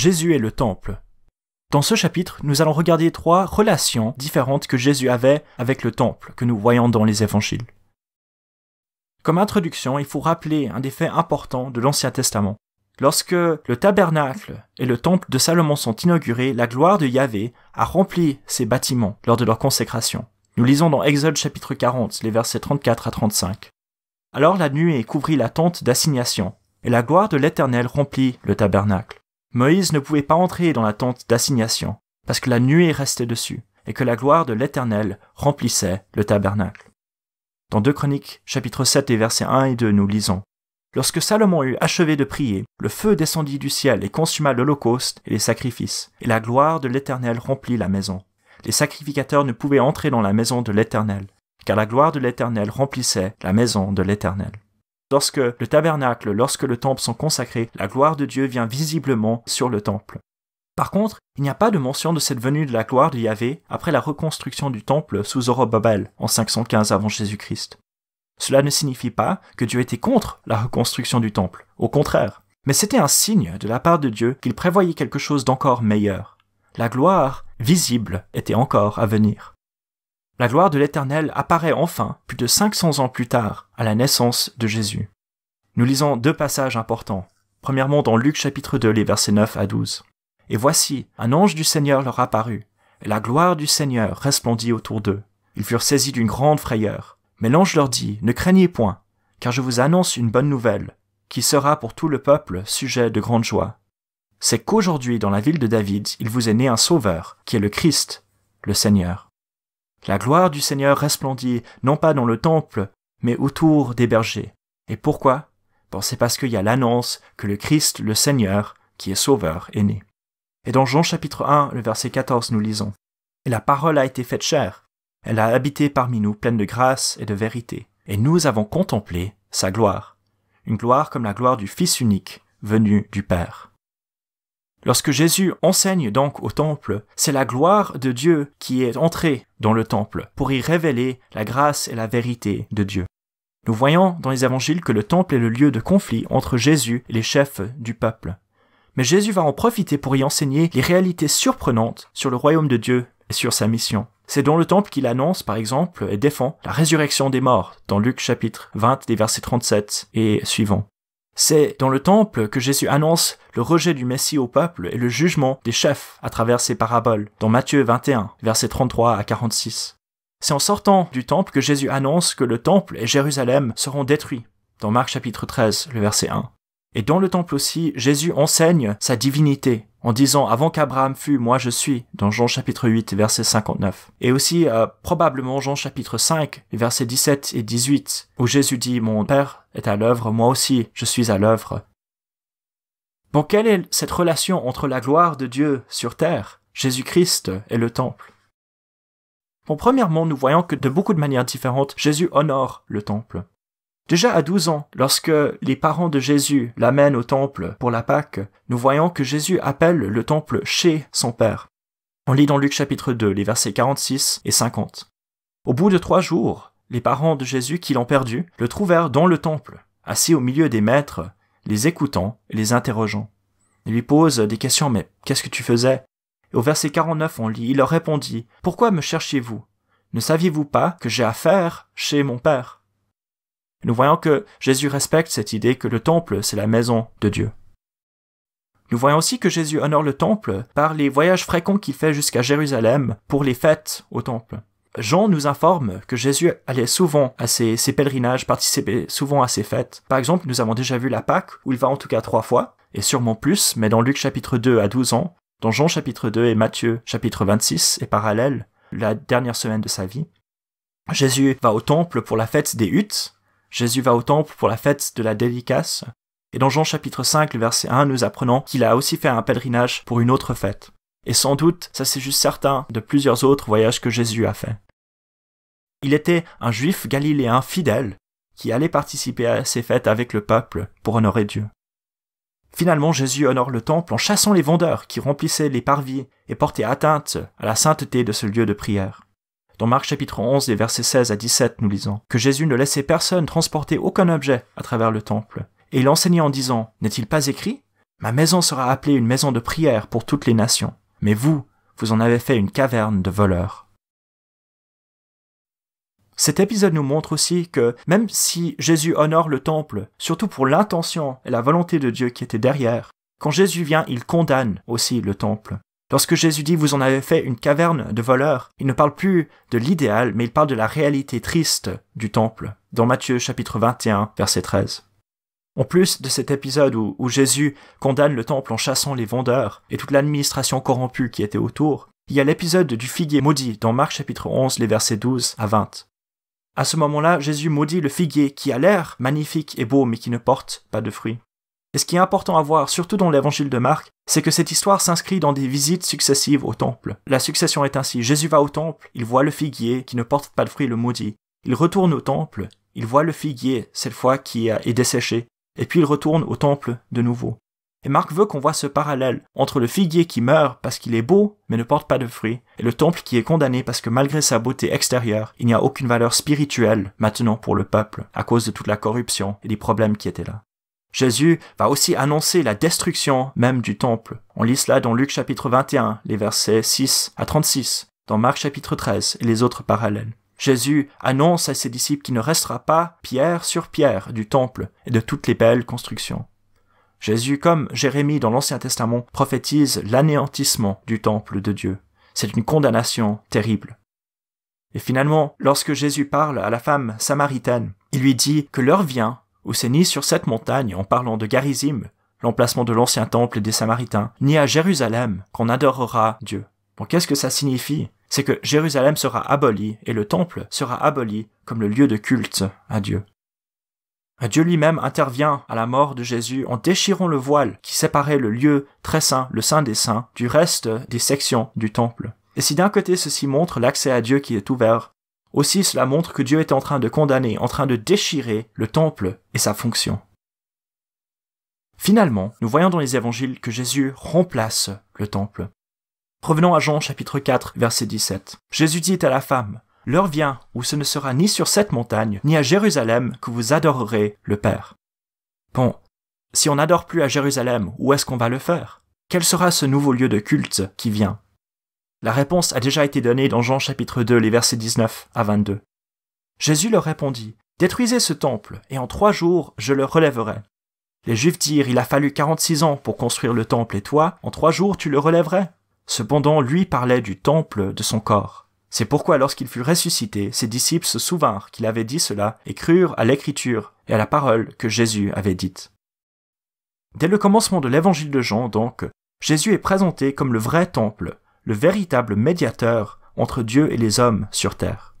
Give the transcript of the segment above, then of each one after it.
Jésus et le temple. Dans ce chapitre, nous allons regarder trois relations différentes que Jésus avait avec le temple que nous voyons dans les évangiles. Comme introduction, il faut rappeler un des faits importants de l'Ancien Testament. Lorsque le tabernacle et le temple de Salomon sont inaugurés, la gloire de Yahvé a rempli ces bâtiments lors de leur consécration. Nous lisons dans Exode chapitre 40, les versets 34 à 35. Alors la nuée couvrit la tente d'assignation, et la gloire de l'Éternel remplit le tabernacle. Moïse ne pouvait pas entrer dans la tente d'assignation, parce que la nuée restait dessus, et que la gloire de l'Éternel remplissait le tabernacle. Dans 2 Chroniques, chapitre 7 et versets 1 et 2, nous lisons Lorsque Salomon eut achevé de prier, le feu descendit du ciel et consuma l'holocauste et les sacrifices, et la gloire de l'Éternel remplit la maison. Les sacrificateurs ne pouvaient entrer dans la maison de l'Éternel, car la gloire de l'Éternel remplissait la maison de l'Éternel. Lorsque le tabernacle, lorsque le temple sont consacrés, la gloire de Dieu vient visiblement sur le temple. Par contre, il n'y a pas de mention de cette venue de la gloire de Yahvé après la reconstruction du temple sous Zorobabel en 515 avant Jésus-Christ. Cela ne signifie pas que Dieu était contre la reconstruction du temple, au contraire. Mais c'était un signe de la part de Dieu qu'il prévoyait quelque chose d'encore meilleur. La gloire visible était encore à venir. La gloire de l'Éternel apparaît enfin plus de 500 ans plus tard, à la naissance de Jésus. Nous lisons deux passages importants. Premièrement dans Luc chapitre 2, les versets 9 à 12. Et voici, un ange du Seigneur leur apparut, et la gloire du Seigneur resplendit autour d'eux. Ils furent saisis d'une grande frayeur. Mais l'ange leur dit, Ne craignez point, car je vous annonce une bonne nouvelle, qui sera pour tout le peuple sujet de grande joie. C'est qu'aujourd'hui, dans la ville de David, il vous est né un sauveur, qui est le Christ, le Seigneur. La gloire du Seigneur resplendit, non pas dans le temple, mais autour des bergers. Et pourquoi C'est parce qu'il y a l'annonce que le Christ, le Seigneur, qui est Sauveur, est né. Et dans Jean chapitre 1, le verset 14, nous lisons Et la parole a été faite chère, elle a habité parmi nous pleine de grâce et de vérité, et nous avons contemplé sa gloire, une gloire comme la gloire du Fils unique venu du Père. Lorsque Jésus enseigne donc au temple, c'est la gloire de Dieu qui est entrée dans le temple pour y révéler la grâce et la vérité de Dieu. Nous voyons dans les évangiles que le temple est le lieu de conflit entre Jésus et les chefs du peuple. Mais Jésus va en profiter pour y enseigner les réalités surprenantes sur le royaume de Dieu et sur sa mission. C'est dans le temple qu'il annonce, par exemple, et défend la résurrection des morts, dans Luc chapitre 20 des versets 37 et suivants. C'est dans le temple que Jésus annonce le rejet du Messie au peuple et le jugement des chefs à travers ses paraboles, dans Matthieu 21, versets 33 à 46. C'est en sortant du temple que Jésus annonce que le temple et Jérusalem seront détruits, dans Marc chapitre 13, le verset 1. Et dans le temple aussi, Jésus enseigne sa divinité en disant avant qu'Abraham fût, moi je suis, dans Jean chapitre 8, verset 59. Et aussi euh, probablement Jean chapitre 5, versets 17 et 18, où Jésus dit, mon Père est à l'œuvre, moi aussi je suis à l'œuvre. Bon, quelle est cette relation entre la gloire de Dieu sur terre, Jésus-Christ et le temple Bon, premièrement, nous voyons que de beaucoup de manières différentes, Jésus honore le temple. Déjà à 12 ans, lorsque les parents de Jésus l'amènent au temple pour la Pâque, nous voyons que Jésus appelle le temple chez son Père. On lit dans Luc chapitre 2, les versets 46 et 50. Au bout de trois jours, les parents de Jésus qui l'ont perdu le trouvèrent dans le temple, assis au milieu des maîtres, les écoutant et les interrogeant. Ils lui posent des questions, mais qu'est-ce que tu faisais et Au verset 49, on lit, il leur répondit, Pourquoi me cherchez-vous Ne saviez-vous pas que j'ai affaire chez mon Père nous voyons que Jésus respecte cette idée que le temple, c'est la maison de Dieu. Nous voyons aussi que Jésus honore le temple par les voyages fréquents qu'il fait jusqu'à Jérusalem pour les fêtes au temple. Jean nous informe que Jésus allait souvent à ses, pèlerinages, participait souvent à ses fêtes. Par exemple, nous avons déjà vu la Pâque, où il va en tout cas trois fois, et sûrement plus, mais dans Luc chapitre 2 à 12 ans, dans Jean chapitre 2 et Matthieu chapitre 26 et parallèle, la dernière semaine de sa vie. Jésus va au temple pour la fête des huttes, Jésus va au temple pour la fête de la dédicace, et dans Jean chapitre 5, verset 1, nous apprenons qu'il a aussi fait un pèlerinage pour une autre fête. Et sans doute, ça c'est juste certain de plusieurs autres voyages que Jésus a fait. Il était un juif galiléen fidèle qui allait participer à ces fêtes avec le peuple pour honorer Dieu. Finalement, Jésus honore le temple en chassant les vendeurs qui remplissaient les parvis et portaient atteinte à la sainteté de ce lieu de prière. Dans Marc chapitre 11 des versets 16 à 17, nous lisons que Jésus ne laissait personne transporter aucun objet à travers le temple. Et il enseignait en disant, N'est-il pas écrit Ma maison sera appelée une maison de prière pour toutes les nations, mais vous, vous en avez fait une caverne de voleurs. Cet épisode nous montre aussi que même si Jésus honore le temple, surtout pour l'intention et la volonté de Dieu qui était derrière, quand Jésus vient, il condamne aussi le temple. Lorsque Jésus dit vous en avez fait une caverne de voleurs, il ne parle plus de l'idéal, mais il parle de la réalité triste du temple, dans Matthieu chapitre 21, verset 13. En plus de cet épisode où, Jésus condamne le temple en chassant les vendeurs et toute l'administration corrompue qui était autour, il y a l'épisode du figuier maudit dans Marc chapitre 11, les versets 12 à 20. À ce moment-là, Jésus maudit le figuier qui a l'air magnifique et beau mais qui ne porte pas de fruits. Et ce qui est important à voir, surtout dans l'évangile de Marc, c'est que cette histoire s'inscrit dans des visites successives au temple. La succession est ainsi, Jésus va au temple, il voit le figuier qui ne porte pas de fruits, le maudit. Il retourne au temple, il voit le figuier, cette fois qui est desséché, et puis il retourne au temple de nouveau. Et Marc veut qu'on voit ce parallèle entre le figuier qui meurt parce qu'il est beau mais ne porte pas de fruits, et le temple qui est condamné parce que malgré sa beauté extérieure, il n'y a aucune valeur spirituelle maintenant pour le peuple, à cause de toute la corruption et des problèmes qui étaient là. Jésus va aussi annoncer la destruction même du temple. On lit cela dans Luc chapitre 21, les versets 6 à 36, dans Marc chapitre 13 et les autres parallèles. Jésus annonce à ses disciples qu'il ne restera pas pierre sur pierre du temple et de toutes les belles constructions. Jésus, comme Jérémie dans l'Ancien Testament, prophétise l'anéantissement du temple de Dieu. C'est une condamnation terrible. Et finalement, lorsque Jésus parle à la femme samaritaine, il lui dit que l'heure vient où c'est ni sur cette montagne, en parlant de Garizim, l'emplacement de l'ancien temple des Samaritains, ni à Jérusalem qu'on adorera Dieu. Bon, qu'est-ce que ça signifie C'est que Jérusalem sera abolie et le temple sera aboli comme le lieu de culte à Dieu. Dieu lui-même intervient à la mort de Jésus en déchirant le voile qui séparait le lieu très saint, le saint des saints, du reste des sections du temple. Et si d'un côté ceci montre l'accès à Dieu qui est ouvert, aussi, cela montre que Dieu est en train de condamner, en train de déchirer le temple et sa fonction. Finalement, nous voyons dans les évangiles que Jésus remplace le temple. Revenons à Jean chapitre 4, verset 17. Jésus dit à la femme, L'heure vient où ce ne sera ni sur cette montagne, ni à Jérusalem que vous adorerez le Père. Bon, si on n'adore plus à Jérusalem, où est-ce qu'on va le faire Quel sera ce nouveau lieu de culte qui vient la réponse a déjà été donnée dans Jean chapitre 2, les versets 19 à 22. Jésus leur répondit, Détruisez ce temple, et en trois jours je le relèverai. Les Juifs dirent, Il a fallu 46 ans pour construire le temple, et toi, en trois jours tu le relèverais. Cependant, lui parlait du temple de son corps. C'est pourquoi lorsqu'il fut ressuscité, ses disciples se souvinrent qu'il avait dit cela et crurent à l'écriture et à la parole que Jésus avait dite. Dès le commencement de l'évangile de Jean, donc, Jésus est présenté comme le vrai temple, le véritable médiateur entre Dieu et les hommes sur terre.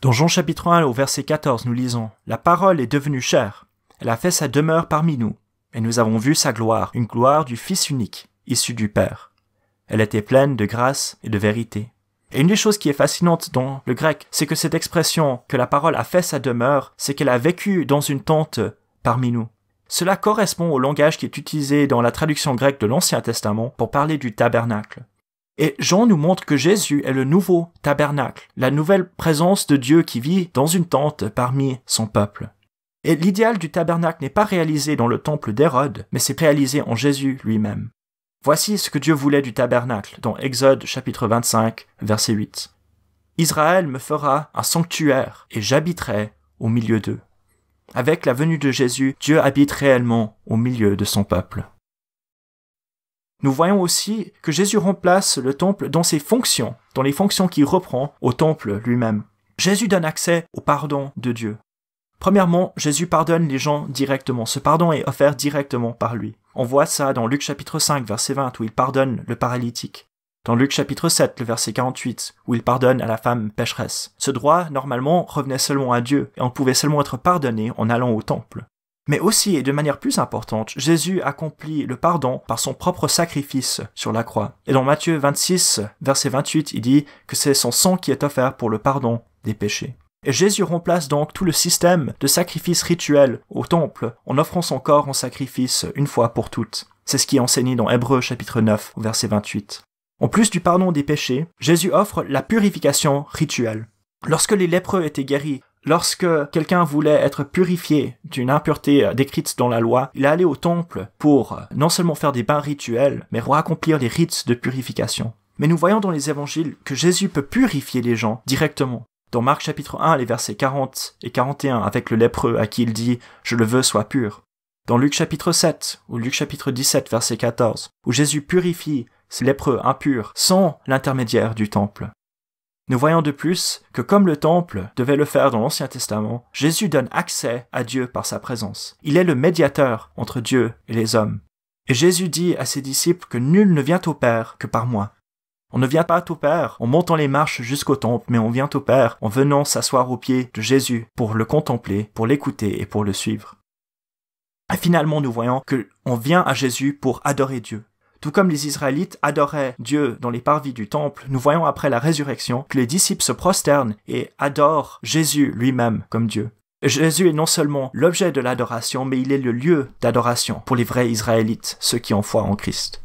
Dans Jean chapitre 1 au verset 14, nous lisons La parole est devenue chère, elle a fait sa demeure parmi nous, et nous avons vu sa gloire, une gloire du Fils unique, issu du Père. Elle était pleine de grâce et de vérité. Et une des choses qui est fascinante dans le grec, c'est que cette expression que la parole a fait sa demeure, c'est qu'elle a vécu dans une tente parmi nous. Cela correspond au langage qui est utilisé dans la traduction grecque de l'Ancien Testament pour parler du tabernacle. Et Jean nous montre que Jésus est le nouveau tabernacle, la nouvelle présence de Dieu qui vit dans une tente parmi son peuple. Et l'idéal du tabernacle n'est pas réalisé dans le temple d'Hérode, mais c'est réalisé en Jésus lui-même. Voici ce que Dieu voulait du tabernacle dans Exode chapitre 25, verset 8. Israël me fera un sanctuaire et j'habiterai au milieu d'eux. Avec la venue de Jésus, Dieu habite réellement au milieu de son peuple. Nous voyons aussi que Jésus remplace le temple dans ses fonctions, dans les fonctions qu'il reprend au temple lui-même. Jésus donne accès au pardon de Dieu. Premièrement, Jésus pardonne les gens directement. Ce pardon est offert directement par lui. On voit ça dans Luc chapitre 5, verset 20, où il pardonne le paralytique. Dans Luc chapitre 7, verset 48, où il pardonne à la femme pécheresse. Ce droit, normalement, revenait seulement à Dieu, et on pouvait seulement être pardonné en allant au temple. Mais aussi et de manière plus importante, Jésus accomplit le pardon par son propre sacrifice sur la croix. Et dans Matthieu 26, verset 28, il dit que c'est son sang qui est offert pour le pardon des péchés. Et Jésus remplace donc tout le système de sacrifice rituel au temple en offrant son corps en sacrifice une fois pour toutes. C'est ce qui est enseigné dans Hébreu chapitre 9, verset 28. En plus du pardon des péchés, Jésus offre la purification rituelle. Lorsque les lépreux étaient guéris Lorsque quelqu'un voulait être purifié d'une impureté euh, décrite dans la loi, il allait au temple pour euh, non seulement faire des bains rituels, mais pour accomplir les rites de purification. Mais nous voyons dans les évangiles que Jésus peut purifier les gens directement. Dans Marc chapitre 1, les versets 40 et 41, avec le lépreux à qui il dit Je le veux, sois pur. Dans Luc chapitre 7 ou Luc chapitre 17, verset 14, où Jésus purifie ces lépreux impurs sans l'intermédiaire du temple. Nous voyons de plus que comme le temple devait le faire dans l'Ancien Testament, Jésus donne accès à Dieu par sa présence. Il est le médiateur entre Dieu et les hommes. Et Jésus dit à ses disciples que nul ne vient au Père que par moi. On ne vient pas au Père en montant les marches jusqu'au temple, mais on vient au Père en venant s'asseoir aux pieds de Jésus pour le contempler, pour l'écouter et pour le suivre. Et finalement, nous voyons que on vient à Jésus pour adorer Dieu. Tout comme les Israélites adoraient Dieu dans les parvis du temple, nous voyons après la résurrection que les disciples se prosternent et adorent Jésus lui-même comme Dieu. Jésus est non seulement l'objet de l'adoration, mais il est le lieu d'adoration pour les vrais Israélites, ceux qui ont foi en Christ.